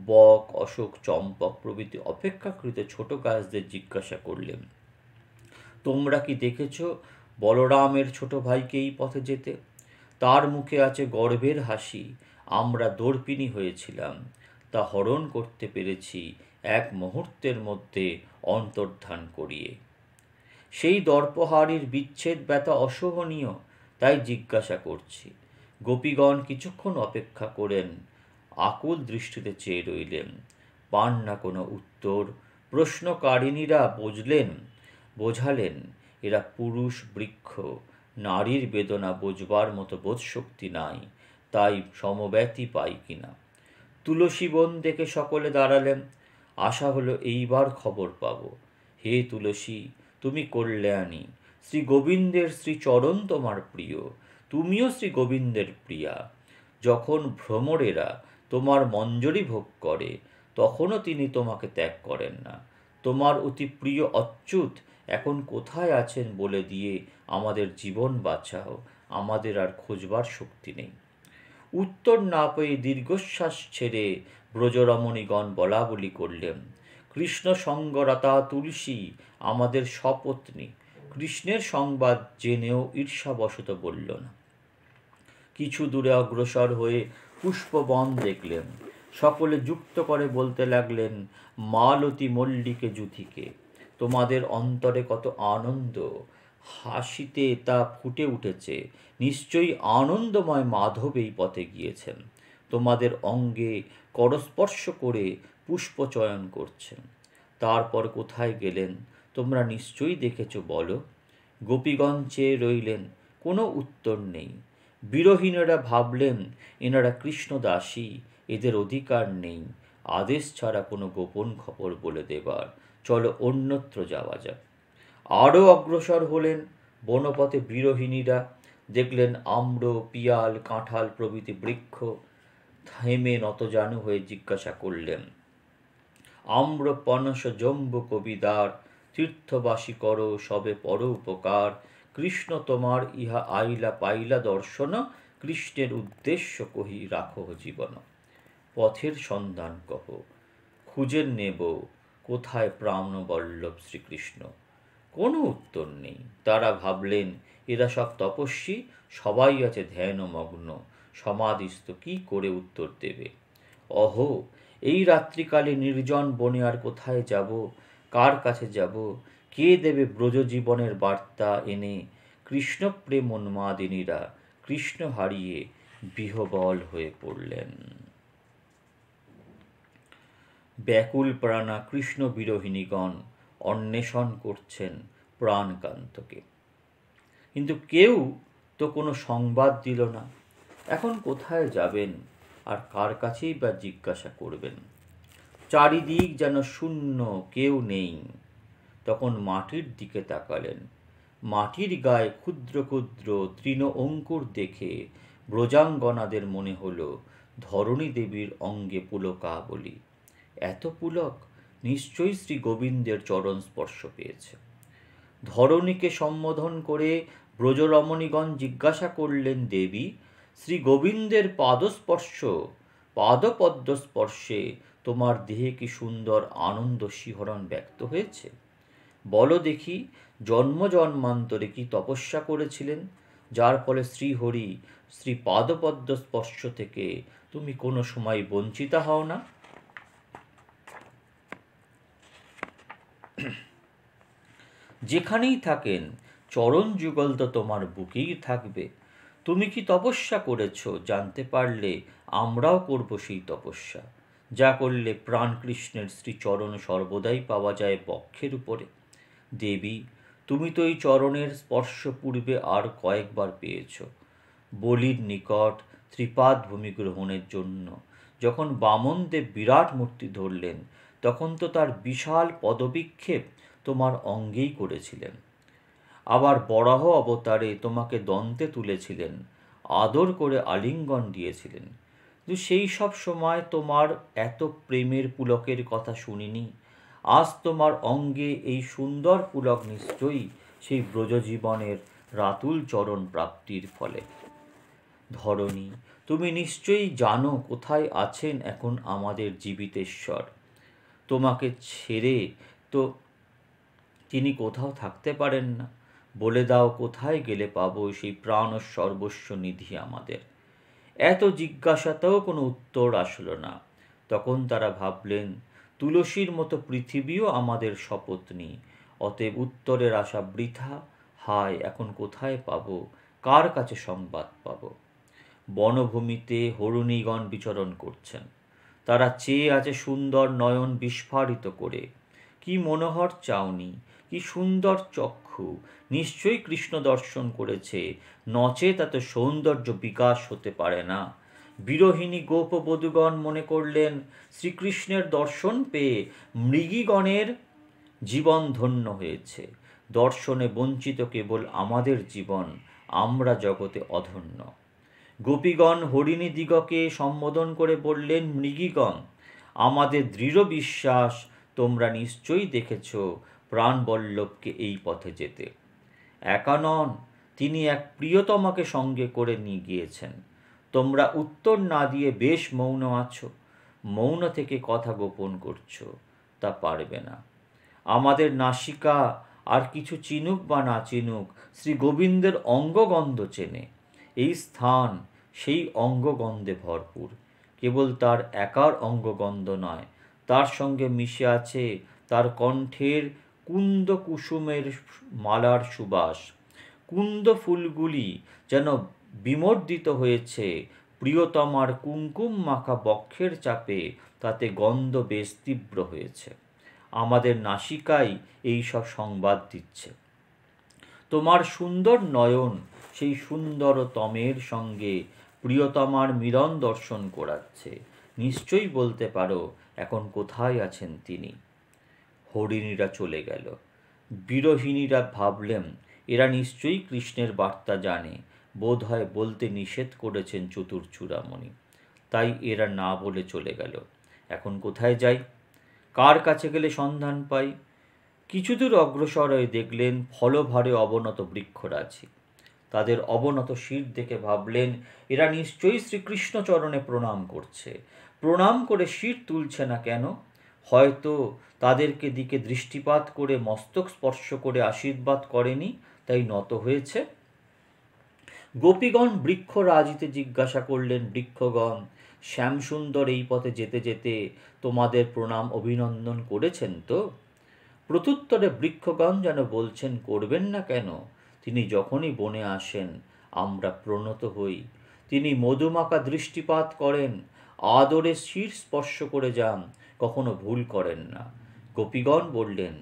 বক অশোক চম্পক প্রভৃতি অপেক্ষাকৃত ছোট গাছদের জিজ্ঞাসা করলেন তোমরা কি দেখেছ বলরামের ছোট ভাইকে এই পথে যেতে তার মুখে আছে গর্বের হাসি আমরা দর্পিনী হয়েছিলাম তা হরণ করতে পেরেছি এক মুহূর্তের মধ্যে অন্তর্ধান করিয়ে সেই দর্পহারির বিচ্ছেদ ব্যথা অসহনীয় তাই জিজ্ঞাসা করছি গোপীগণ কিছুক্ষণ অপেক্ষা করেন আকুল দৃষ্টিতে চেয়ে রইলেন পান না কোনো উত্তর প্রশ্নকারিণীরা বুঝলেন বোঝালেন এরা পুরুষ বৃক্ষ নারীর বেদনা বোঝবার মতো বোধশক্তি নাই তাই সমব্যাতি পাই কিনা তুলসী বন দেখে সকলে দাঁড়ালেন আশা হলো এইবার খবর পাব হে তুলসী তুমি কল্যাণী শ্রী গোবিন্দের শ্রীচরণ তোমার প্রিয় তুমিও শ্রী গোবিন্দের প্রিয়া যখন ভ্রমরেরা তোমার মঞ্জরি ভোগ করে তখনও তিনি তোমাকে ত্যাগ করেন না তোমার অতি প্রিয় অচ্যুত এখন কোথায় আছেন বলে দিয়ে আমাদের জীবন বাঁচাও আমাদের আর খুঁজবার শক্তি নেই উত্তর না পেয়ে দীর্ঘশ্বাস ছেড়ে ব্রজরমণীগণ বলা বলি করলেন কৃষ্ণ সঙ্গরতা তুলসী আমাদের সপত্নী কৃষ্ণের সংবাদ জেনেও ঈর্ষাবশত বলল না কিছু দূরে অগ্রসর হয়ে পুষ্পবন দেখলেন সকলে যুক্ত করে বলতে লাগলেন মালতী মল্লিকে যুথিকে তোমাদের অন্তরে কত আনন্দ হাসিতে তা ফুটে উঠেছে নিশ্চয়ই আনন্দময় মাধব এই পথে গিয়েছেন তোমাদের অঙ্গে করস্পর্শ করে পুষ্পচয়ন করছেন তারপর কোথায় গেলেন তোমরা নিশ্চয়ই দেখেছ বলো গোপীগণ চেয়ে রইলেন কোনো উত্তর নেই বিরহীনেরা ভাবলেন এনারা কৃষ্ণদাসী এদের অধিকার নেই আদেশ ছাড়া কোনো গোপন খবর বলে দেবার চলো অন্যত্র যাওয়া যাক আরও অগ্রসর হলেন বনপথে বিরোহিণীরা দেখলেন আম্র পিয়াল কাঁঠাল প্রভৃতি বৃক্ষ থেমে নতজানু হয়ে জিজ্ঞাসা করলেন আম্র পনস জম্বু কবিদার তীর্থবাসী কর সবে পর উপকার কৃষ্ণ তোমার ইহা আইলা পাইলা দর্শন কৃষ্ণের উদ্দেশ্য কহি রাখো জীবন পথের সন্ধান কহ খুঁজে নেব কোথায় প্রাণবল্লভ শ্রীকৃষ্ণ কোনো উত্তর নেই তারা ভাবলেন এরা সব তপস্বী সবাই আছে ধ্যানমগ্ন সমাধিস্থ কি করে উত্তর দেবে অহ এই রাত্রিকালে নির্জন বনে আর কোথায় যাব কার কাছে যাব কে দেবে ব্রজ জীবনের বার্তা এনে প্রেম উন্মাদিনীরা কৃষ্ণ হারিয়ে বিহবল হয়ে পড়লেন ব্যাকুল প্রাণা কৃষ্ণ বিরোহিণীগণ অন্বেষণ করছেন প্রাণকান্তকে কিন্তু কেউ তো কোনো সংবাদ দিল না এখন কোথায় যাবেন আর কার কাছেই বা জিজ্ঞাসা করবেন চারিদিক যেন শূন্য কেউ নেই তখন মাটির দিকে তাকালেন মাটির গায়ে ক্ষুদ্র ক্ষুদ্র তৃণ অঙ্কুর দেখে ব্রজাঙ্গনাদের মনে হল ধরণী দেবীর অঙ্গে পুলকা বলি এত পুলক নিশ্চয়ই শ্রী গোবিন্দের চরণ স্পর্শ পেয়েছে ধরণীকে সম্বোধন করে ব্রজরমণীগণ জিজ্ঞাসা করলেন দেবী শ্রী গোবিন্দের পাদস্পর্শ পাদপদ্মস্পর্শে তোমার দেহে কি সুন্দর আনন্দ শিহরণ ব্যক্ত হয়েছে বলো দেখি জন্ম জন্মান্তরে কি তপস্যা করেছিলেন যার ফলে শ্রীহরি শ্রী পাদপদ্ম স্পর্শ থেকে তুমি কোনো সময় বঞ্চিত হও না যেখানেই থাকেন চরণ যুগল তো তোমার বুকেই থাকবে তুমি কি তপস্যা করেছ জানতে পারলে আমরাও করব সেই তপস্যা যা করলে প্রাণকৃষ্ণের শ্রীচরণ সর্বদাই পাওয়া যায় বক্ষের উপরে দেবী তুমি তো এই চরণের স্পর্শ পূর্বে আর কয়েকবার পেয়েছ বলির নিকট ত্রিপাদ ভূমি গ্রহণের জন্য যখন বামনদেব বিরাট মূর্তি ধরলেন তখন তো তার বিশাল পদবিক্ষেপ তোমার অঙ্গেই করেছিলেন আবার বরাহ অবতারে তোমাকে দন্তে তুলেছিলেন আদর করে আলিঙ্গন দিয়েছিলেন কিন্তু সেই সব সময় তোমার এত প্রেমের পুলকের কথা শুনিনি আজ তোমার অঙ্গে এই সুন্দর পুলক নিশ্চয়ই সেই ব্রজজীবনের রাতুল চরণ প্রাপ্তির ফলে ধরণী তুমি নিশ্চয়ই জানো কোথায় আছেন এখন আমাদের জীবিতেশ্বর তোমাকে ছেড়ে তো তিনি কোথাও থাকতে পারেন না বলে দাও কোথায় গেলে পাবো সেই প্রাণ সর্বস্ব নিধি আমাদের এত জিজ্ঞাসাতেও কোনো উত্তর আসলো না তখন তারা ভাবলেন তুলসীর মতো পৃথিবীও আমাদের শপথনি অতএব উত্তরের আশা বৃথা হায় এখন কোথায় পাব কার কাছে সংবাদ পাব বনভূমিতে হরুণীগণ বিচরণ করছেন তারা চেয়ে আছে সুন্দর নয়ন বিস্ফারিত করে কি মনোহর চাউনি কি সুন্দর চক্র চক্ষু নিশ্চয়ই কৃষ্ণ দর্শন করেছে নচে তাতে সৌন্দর্য বিকাশ হতে পারে না বিরোহিণী গোপবধূগণ মনে করলেন শ্রীকৃষ্ণের দর্শন পেয়ে মৃগীগণের জীবন ধন্য হয়েছে দর্শনে বঞ্চিত কেবল আমাদের জীবন আমরা জগতে অধন্য গোপীগণ হরিণী দিগকে সম্বোধন করে বললেন মৃগীগণ আমাদের দৃঢ় বিশ্বাস তোমরা নিশ্চয়ই দেখেছ প্রাণবল্লভকে এই পথে যেতে একা নন তিনি এক প্রিয়তমাকে সঙ্গে করে নিয়ে গিয়েছেন তোমরা উত্তর না দিয়ে বেশ মৌন আছো মৌন থেকে কথা গোপন করছো তা পারবে না আমাদের নাসিকা আর কিছু চিনুক বা না চিনুক শ্রী গোবিন্দের অঙ্গগন্ধ চেনে এই স্থান সেই অঙ্গগন্ধে ভরপুর কেবল তার একার অঙ্গগন্ধ নয় তার সঙ্গে মিশে আছে তার কণ্ঠের কুন্দ কুসুমের মালার সুবাস কুন্দ ফুলগুলি যেন বিমর্দিত হয়েছে প্রিয়তমার কুমকুম মাখা বক্ষের চাপে তাতে গন্ধ বেশ তীব্র হয়েছে আমাদের নাসিকাই এই সব সংবাদ দিচ্ছে তোমার সুন্দর নয়ন সেই সুন্দরতমের সঙ্গে প্রিয়তমার মিলন দর্শন করাচ্ছে নিশ্চয়ই বলতে পারো এখন কোথায় আছেন তিনি হরিণীরা চলে গেল বিরোহিণীরা ভাবলেন এরা নিশ্চয়ই কৃষ্ণের বার্তা জানে বোধহয় বলতে নিষেধ করেছেন চতুর চূড়ামণি তাই এরা না বলে চলে গেল এখন কোথায় যাই কার কাছে গেলে সন্ধান পাই কিছুদূর অগ্রসর হয়ে দেখলেন ফলভারে অবনত বৃক্ষরাজি তাদের অবনত শির দেখে ভাবলেন এরা নিশ্চয়ই শ্রীকৃষ্ণ চরণে প্রণাম করছে প্রণাম করে শির তুলছে না কেন হয়তো তাদেরকে দিকে দৃষ্টিপাত করে মস্তক স্পর্শ করে আশীর্বাদ করেনি তাই নত হয়েছে গোপীগণ বৃক্ষ রাজিতে জিজ্ঞাসা করলেন বৃক্ষগণ শ্যামসুন্দর এই পথে যেতে যেতে তোমাদের প্রণাম অভিনন্দন করেছেন তো প্রত্যুত্তরে বৃক্ষগণ যেন বলছেন করবেন না কেন তিনি যখনই বনে আসেন আমরা প্রণত হই তিনি মধুমাকা দৃষ্টিপাত করেন আদরে শির স্পর্শ করে যান কখনো ভুল করেন না গোপীগণ বললেন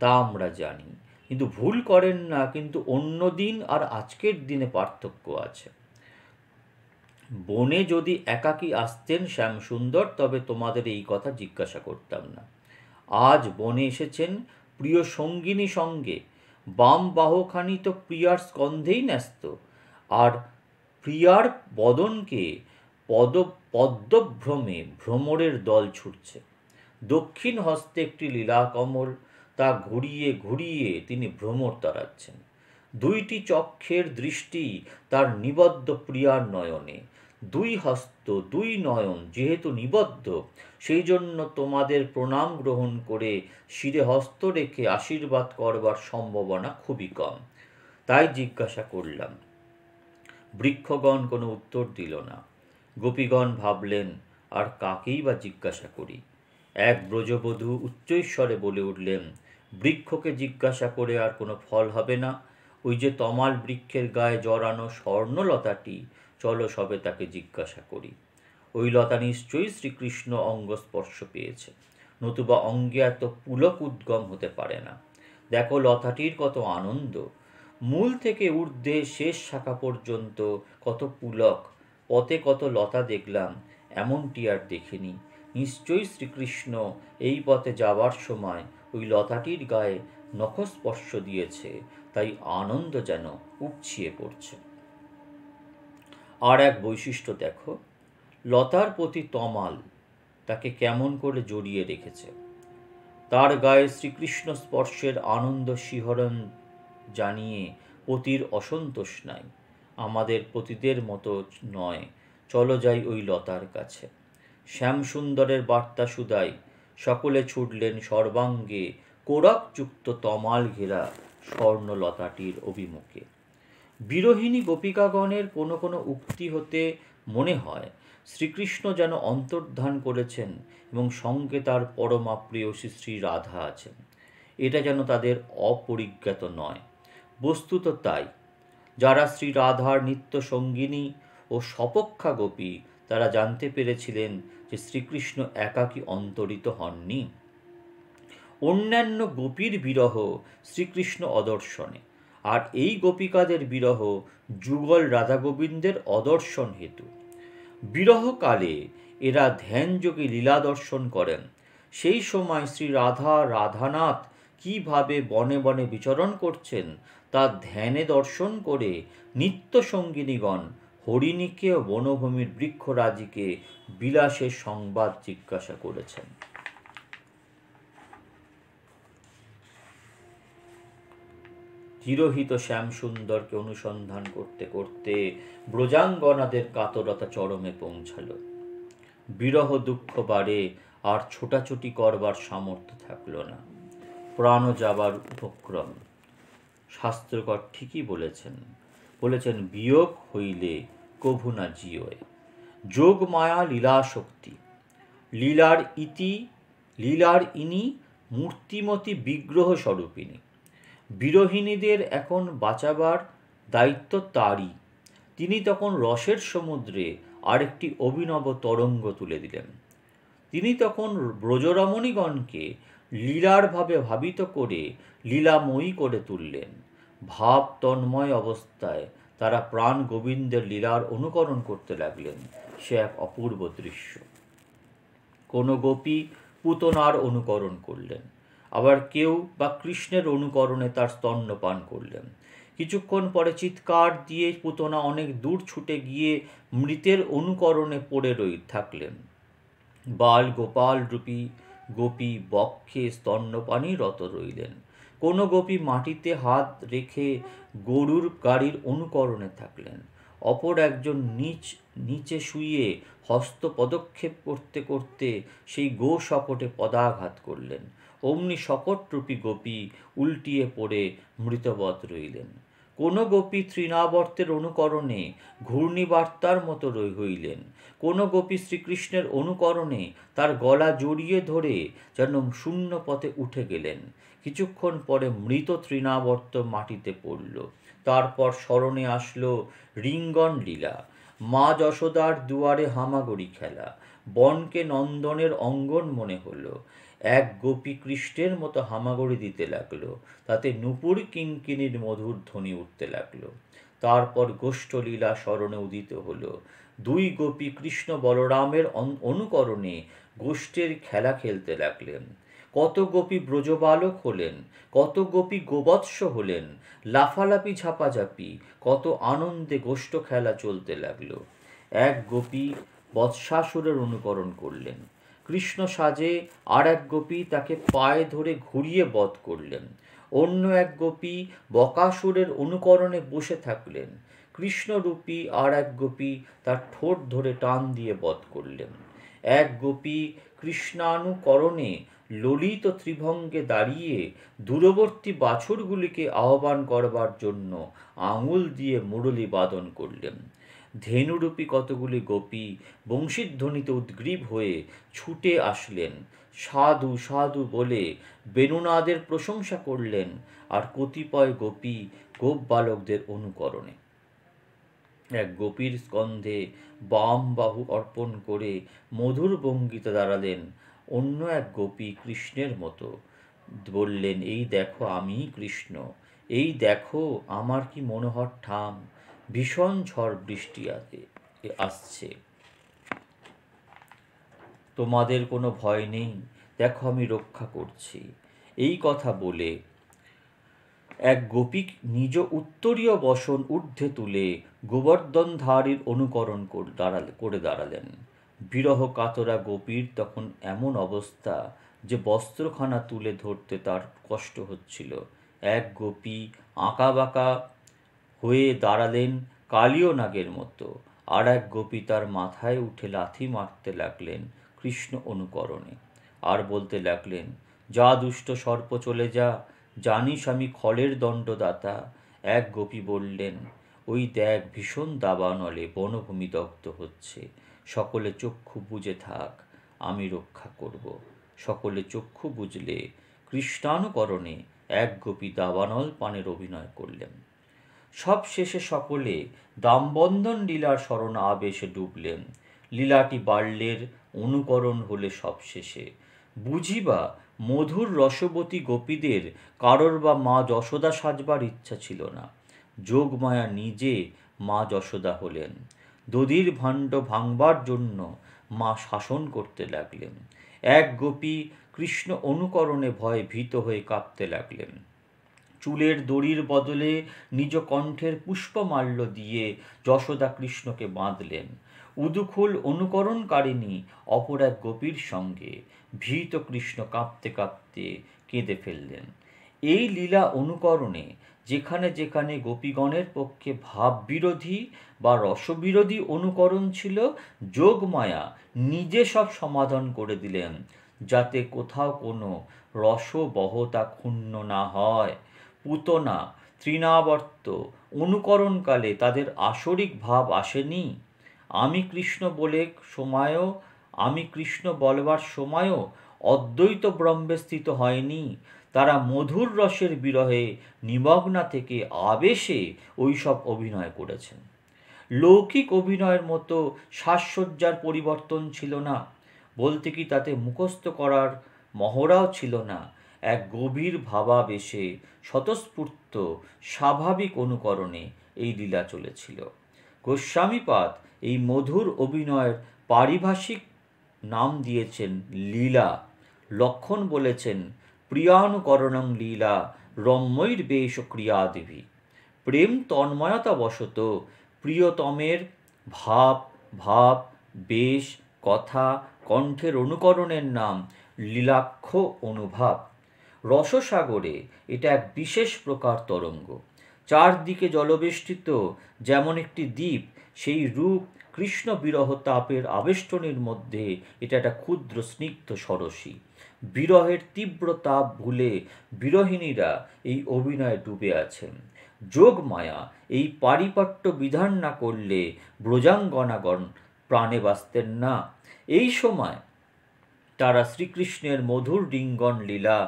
তা আমরা জানি কিন্তু ভুল করেন না কিন্তু অন্য দিন আর আজকের দিনে পার্থক্য আছে বনে যদি একাকী আসতেন শ্যামসুন্দর তবে তোমাদের এই কথা জিজ্ঞাসা করতাম না আজ বনে এসেছেন প্রিয় সঙ্গিনী সঙ্গে বাম বাহখানি তো প্রিয়ার স্কন্ধেই ন্যস্ত আর প্রিয়ার বদনকে পদ পদ্মভ্রমে ভ্রমরের দল ছুটছে দক্ষিণ হস্তে একটি লীলা কমল তা ঘুরিয়ে ঘুরিয়ে তিনি ভ্রমর তাড়াচ্ছেন দুইটি চক্ষের দৃষ্টি তার নিবদ্ধ প্রিয়ার নয়নে দুই হস্ত দুই নয়ন যেহেতু নিবদ্ধ সেই জন্য তোমাদের প্রণাম গ্রহণ করে শিরে হস্ত রেখে আশীর্বাদ করবার সম্ভাবনা খুবই কম তাই জিজ্ঞাসা করলাম বৃক্ষগণ কোনো উত্তর দিল না গোপীগণ ভাবলেন আর কাকেই বা জিজ্ঞাসা করি এক ব্রজবধূ উচ্চৈস্বরে বলে উঠলেন বৃক্ষকে জিজ্ঞাসা করে আর কোনো ফল হবে না ওই যে তমাল বৃক্ষের গায়ে জড়ানো স্বর্ণলতাটি চলো সবে তাকে জিজ্ঞাসা করি ওই লতা নিশ্চয়ই শ্রীকৃষ্ণ অঙ্গ স্পর্শ পেয়েছে নতুবা অঙ্গে এত পুলক উদ্গম হতে পারে না দেখো লতাটির কত আনন্দ মূল থেকে ঊর্ধ্বে শেষ শাখা পর্যন্ত কত পুলক পথে কত লতা দেখলাম এমনটি আর দেখিনি নিশ্চয়ই শ্রীকৃষ্ণ এই পথে যাবার সময় ওই লতাটির গায়ে নখস্পর্শ দিয়েছে তাই আনন্দ যেন উপছিয়ে পড়ছে আর এক বৈশিষ্ট্য দেখো লতার প্রতি তমাল তাকে কেমন করে জড়িয়ে রেখেছে তার গায়ে শ্রীকৃষ্ণ স্পর্শের আনন্দ শিহরণ জানিয়ে পতির অসন্তোষ নাই আমাদের পতিদের মতো নয় চলো যাই ওই লতার কাছে শ্যামসুন্দরের বার্তা সুদাই সকলে ছুটলেন সর্বাঙ্গে কোরাকযুক্ত তমাল ঘেরা স্বর্ণলতাটির অভিমুখে বিরোহিণী গোপিকাগণের কোনো কোনো উক্তি হতে মনে হয় শ্রীকৃষ্ণ যেন অন্তর্ধান করেছেন এবং সঙ্গে তার পরমা প্রেয়সী শ্রী রাধা আছেন এটা যেন তাদের অপরিজ্ঞাত নয় বস্তুত তাই যারা শ্রী রাধার নিত্য সঙ্গিনী ও সপক্ষা গোপী তারা জানতে পেরেছিলেন যে শ্রীকৃষ্ণ একাকী অন্তরিত হননি অন্যান্য গোপীর বিরহ শ্রীকৃষ্ণ অদর্শনে আর এই গোপিকাদের বিরহ যুগল রাধা গোবিন্দের অদর্শন হেতু বিরহকালে এরা ধ্যানযোগে লীলা দর্শন করেন সেই সময় শ্রী রাধা রাধানাথ কিভাবে বনে বনে বিচরণ করছেন তা ধ্যানে দর্শন করে নিত্য সঙ্গিনীগণ ও বনভূমির বৃক্ষরাজিকে বিলাসের সংবাদ জিজ্ঞাসা করেছেন তিরোহিত শ্যামসুন্দরকে অনুসন্ধান করতে করতে ব্রজাঙ্গনাদের কাতরতা চরমে পৌঁছাল বিরহ দুঃখ বাড়ে আর ছোটাছুটি করবার সামর্থ্য থাকল না প্রাণ যাবার উপক্রম শাস্ত্রকর ঠিকই বলেছেন বলেছেন বিয়োগ হইলে কভু না জিওয় যোগমায়া লীলা শক্তি লীলার ইতি লীলার ইনি মূর্তিমতী বিগ্রহ স্বরূপিনী বিরোহিণীদের এখন বাঁচাবার দায়িত্ব তারই তিনি তখন রসের সমুদ্রে আরেকটি অভিনব তরঙ্গ তুলে দিলেন তিনি তখন ব্রজরমণীগণকে লীলারভাবে ভাবিত করে লীলাময়ী করে তুললেন ভাব তন্ময় অবস্থায় তারা প্রাণ গোবিন্দের লীলার অনুকরণ করতে লাগলেন সে এক অপূর্ব দৃশ্য কোনো গোপী পুতনার অনুকরণ করলেন আবার কেউ বা কৃষ্ণের অনুকরণে তার স্তন্যপান করলেন কিছুক্ষণ পরে চিৎকার দিয়ে পুতনা অনেক দূর ছুটে গিয়ে মৃতের অনুকরণে পড়ে রই থাকলেন বাল গোপাল রূপী গোপী বক্ষে স্তন্যপানই রত রইলেন কোনো গোপী মাটিতে হাত রেখে গরুর গাড়ির অনুকরণে থাকলেন অপর একজন নিচ নিচে শুয়ে হস্ত পদক্ষেপ করতে করতে সেই গো শকটে পদাঘাত করলেন অমনি শকটরূপী গোপী উল্টিয়ে পড়ে মৃতবৎ রইলেন কোনো গোপী তৃণাবর্তের অনুকরণে ঘূর্ণিবার্তার মতো রই হইলেন কোনো গোপী শ্রীকৃষ্ণের অনুকরণে তার গলা জড়িয়ে ধরে যেন শূন্য পথে উঠে গেলেন কিছুক্ষণ পরে মৃত তৃণাবর্ত মাটিতে পড়ল তারপর স্মরণে আসলো রিঙ্গন লীলা মা যশোদার দুয়ারে হামাগড়ি খেলা বনকে নন্দনের অঙ্গন মনে হলো এক গোপী কৃষ্ণের মতো হামাগড়ি দিতে লাগলো তাতে নুপুর কিঙ্কিনির মধুর ধ্বনি উঠতে লাগলো তারপর গোষ্ঠলীলা স্মরণে উদিত হলো দুই গোপী কৃষ্ণ বলরামের অনুকরণে গোষ্ঠের খেলা খেলতে লাগলেন কত গোপী ব্রজবালক হলেন কত গোপী গোবৎস হলেন লাফালাফি ঝাপাঝাপি কত আনন্দে গোষ্ঠ খেলা চলতে লাগল এক গোপী বৎসাসুরের অনুকরণ করলেন কৃষ্ণ সাজে আর এক গোপী তাকে পায়ে ধরে ঘুরিয়ে বধ করলেন অন্য এক গোপী বকাসুরের অনুকরণে বসে থাকলেন কৃষ্ণরূপী আর এক গোপী তার ঠোঁট ধরে টান দিয়ে বধ করলেন এক গোপী কৃষ্ণানুকরণে ললিত ত্রিভঙ্গে দাঁড়িয়ে দূরবর্তী বাছুরগুলিকে আহ্বান করবার জন্য আঙুল দিয়ে মুরলি বাদন করলেন ধেনুরূপী কতগুলি গোপী বংশীধ্বনিতে উদ্গ্রীব হয়ে ছুটে আসলেন সাধু সাধু বলে বেণুনাদের প্রশংসা করলেন আর কতিপয় গোপী গোপ বালকদের অনুকরণে এক গোপীর স্কন্ধে বাম বাহু অর্পণ করে মধুর ভঙ্গিতে দাঁড়ালেন অন্য এক গোপী কৃষ্ণের মতো বললেন এই দেখো আমি কৃষ্ণ এই দেখো আমার কি মনোহর ঠাম ভীষণ ঝড় বৃষ্টি আসছে তোমাদের কোনো ভয় নেই দেখো আমি রক্ষা করছি এই কথা বলে এক গোপিক নিজ উত্তরীয় বসন ঊর্ধ্বে তুলে গোবর্ধনধারীর অনুকরণ করে দাঁড়ালেন বিরহ কাতরা গোপীর তখন এমন অবস্থা যে বস্ত্রখানা তুলে ধরতে তার কষ্ট হচ্ছিল এক গোপী আঁকাবাঁকা হয়ে দাঁড়ালেন কালীয় নাগের মতো আর এক গোপী তার মাথায় উঠে লাথি মারতে লাগলেন কৃষ্ণ অনুকরণে আর বলতে লাগলেন যা দুষ্ট সর্প চলে যা জানিস আমি খলের দণ্ডদাতা এক গোপী বললেন ওই দেখ ভীষণ দাবানলে বনভূমি দগ্ধ হচ্ছে সকলে চক্ষু বুঝে থাক আমি রক্ষা করব সকলে চক্ষু বুঝলে কৃষ্ণানুকরণে এক গোপী দাবানল পানের অভিনয় করলেন সব শেষে সকলে দামবন্ধন লীলার স্মরণ আবেশে ডুবলেন লীলাটি বাড়লের অনুকরণ হলে সবশেষে বুঝিবা মধুর রসবতী গোপীদের কারোর বা মা যশোদা সাজবার ইচ্ছা ছিল না যোগমায়া নিজে মা যশোদা হলেন দধির ভাণ্ড ভাঙবার জন্য মা শাসন করতে লাগলেন এক গোপী কৃষ্ণ অনুকরণে ভয়ে ভীত হয়ে কাঁপতে লাগলেন চুলের দড়ির বদলে নিজ কণ্ঠের পুষ্পমাল্য দিয়ে যশোদা কৃষ্ণকে বাঁধলেন উদুখুল অনুকরণকারিণী অপর এক গোপীর সঙ্গে ভীত কৃষ্ণ কাঁপতে কাঁপতে কেঁদে ফেললেন এই লীলা অনুকরণে যেখানে যেখানে গোপীগণের পক্ষে ভাববিরোধী বা রসবিরোধী অনুকরণ ছিল যোগমায়া নিজে সব সমাধান করে দিলেন যাতে কোথাও কোনো রসবহতা ক্ষুণ্ণ না হয় পুতনা তৃণাবর্ত অনুকরণকালে তাদের আসরিক ভাব আসেনি আমি কৃষ্ণ বলে সময়ও আমি কৃষ্ণ বলবার সময়ও অদ্বৈত ব্রহ্মে স্থিত হয়নি তারা মধুর রসের বিরহে নিমগ্না থেকে আবেশে ওইসব অভিনয় করেছেন লৌকিক অভিনয়ের মতো সাজসজ্জার পরিবর্তন ছিল না বলতে কি তাতে মুখস্থ করার মহড়াও ছিল না এক গভীর ভাবাবেশে স্বতঃস্ফূর্ত স্বাভাবিক অনুকরণে এই লীলা চলেছিল গোস্বামীপাদ এই মধুর অভিনয়ের পারিভাষিক নাম দিয়েছেন লীলা লক্ষণ বলেছেন প্রিয়ানুকরণং লীলা রম্যৈর বেশ ক্রিয়া দেবী প্রেম তন্ময়তাবশত প্রিয়তমের ভাব ভাব বেশ কথা কণ্ঠের অনুকরণের নাম লীলাক্ষ অনুভাব রসসাগরে এটা এক বিশেষ প্রকার তরঙ্গ চারদিকে জলবেষ্টিত যেমন একটি দ্বীপ সেই রূপ কৃষ্ণ বিরহ তাপের আবেষ্টনীর মধ্যে এটা একটা ক্ষুদ্র স্নিগ্ধ সরসী বিরহের তীব্র তাপ ভুলে বিরহিণীরা এই অভিনয়ে ডুবে আছেন যোগমায়া এই পারিপাট্য বিধান না করলে ব্রজাঙ্গনাগণ প্রাণে বাঁচতেন না এই সময় তারা শ্রীকৃষ্ণের মধুর ডিঙ্গন লীলা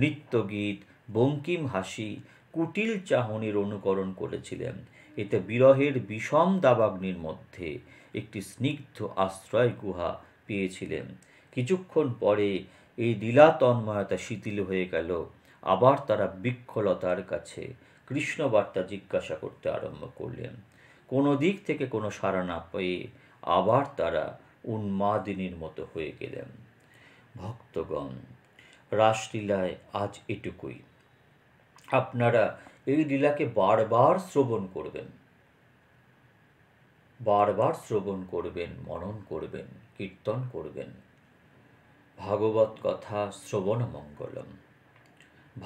নৃত্যগীত বঙ্কিম হাসি কুটিল চাহনির অনুকরণ করেছিলেন এতে বিরহের বিষম দাবাগ্নির মধ্যে একটি স্নিগ্ধ আশ্রয় গুহা পেয়েছিলেন কিছুক্ষণ পরে এই লীলা তন্ময়তা শিথিল হয়ে গেল আবার তারা বৃক্ষলতার কাছে কৃষ্ণবার্তা জিজ্ঞাসা করতে আরম্ভ করলেন কোনো দিক থেকে কোনো সাড়া না পেয়ে আবার তারা উন্মাদিনীর মতো হয়ে গেলেন ভক্তগণ রাসলীলায় আজ এটুকুই আপনারা এই লীলাকে বারবার শ্রবণ করবেন বারবার শ্রবণ করবেন মনন করবেন কীর্তন করবেন ভাগবত কথা শ্রবণ মঙ্গলম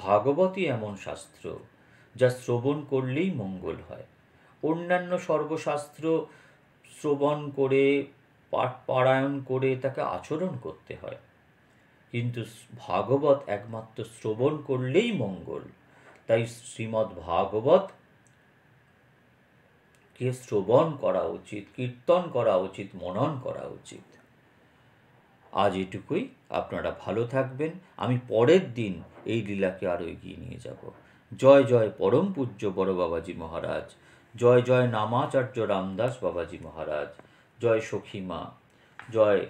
ভাগবতই এমন শাস্ত্র যা শ্রবণ করলেই মঙ্গল হয় অন্যান্য সর্বশাস্ত্র শ্রবণ করে পাঠ পারায়ণ করে তাকে আচরণ করতে হয় কিন্তু ভাগবত একমাত্র শ্রবণ করলেই মঙ্গল তাই শ্রীমদ্ ভাগবত কে শ্রবণ করা উচিত কীর্তন করা উচিত মনন করা উচিত আজ এটুকুই আপনারা ভালো থাকবেন আমি পরের দিন এই লীলাকে আরও এগিয়ে নিয়ে যাব জয় জয় পরম পূজ্য বড় বাবাজি মহারাজ জয় জয় নামাচার্য রামদাস বাবাজি মহারাজ জয় মা জয়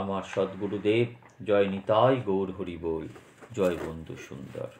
আমার সদ্গুরুদেব জয় নিতাই গৌর হরিবোল জয় বন্ধু সুন্দর